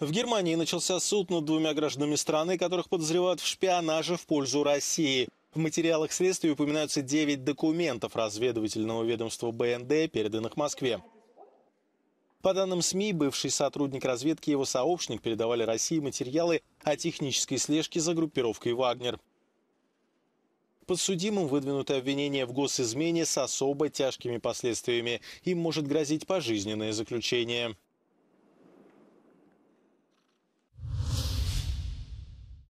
В Германии начался суд над двумя гражданами страны, которых подозревают в шпионаже в пользу России. В материалах следствия упоминаются 9 документов разведывательного ведомства БНД, переданных Москве. По данным СМИ, бывший сотрудник разведки и его сообщник передавали России материалы о технической слежке за группировкой «Вагнер». Подсудимым выдвинуто обвинение в госизмене с особо тяжкими последствиями. Им может грозить пожизненное заключение.